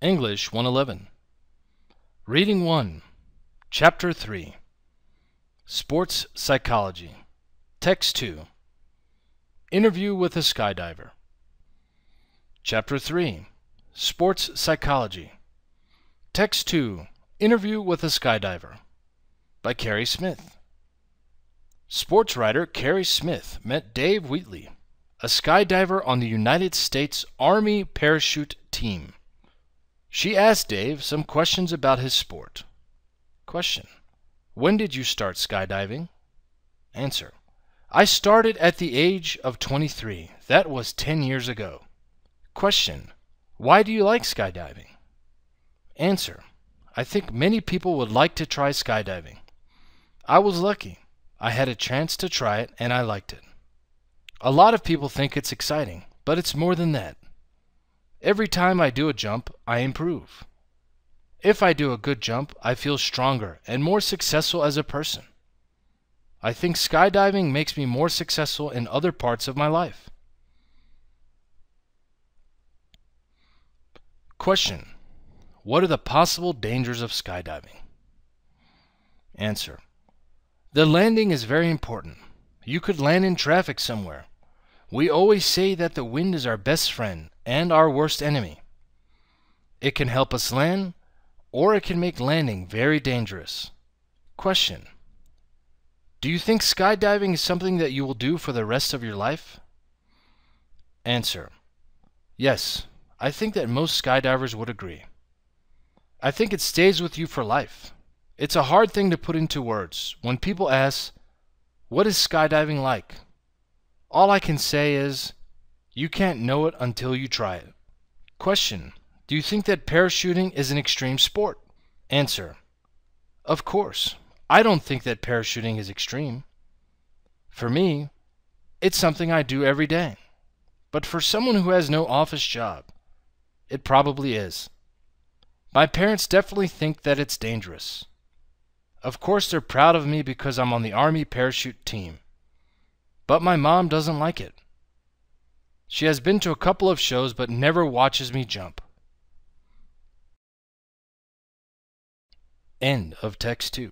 English 111. Reading 1, Chapter 3 Sports Psychology, Text 2 Interview with a Skydiver. Chapter 3 Sports Psychology, Text 2 Interview with a Skydiver by Carrie Smith. Sports writer Carrie Smith met Dave Wheatley, a skydiver on the United States Army parachute team. She asked Dave some questions about his sport. Question When did you start skydiving? Answer I started at the age of 23. That was 10 years ago. Question Why do you like skydiving? Answer I think many people would like to try skydiving. I was lucky. I had a chance to try it and I liked it. A lot of people think it's exciting, but it's more than that. Every time I do a jump, I improve. If I do a good jump, I feel stronger and more successful as a person. I think skydiving makes me more successful in other parts of my life. Question What are the possible dangers of skydiving? Answer The landing is very important. You could land in traffic somewhere. We always say that the wind is our best friend and our worst enemy. It can help us land, or it can make landing very dangerous. Question Do you think skydiving is something that you will do for the rest of your life? Answer Yes, I think that most skydivers would agree. I think it stays with you for life. It's a hard thing to put into words when people ask, What is skydiving like? All I can say is, you can't know it until you try it. Question Do you think that parachuting is an extreme sport? Answer Of course. I don't think that parachuting is extreme. For me, it's something I do every day. But for someone who has no office job, it probably is. My parents definitely think that it's dangerous. Of course, they're proud of me because I'm on the Army parachute team. But my mom doesn't like it. She has been to a couple of shows but never watches me jump. End of text 2.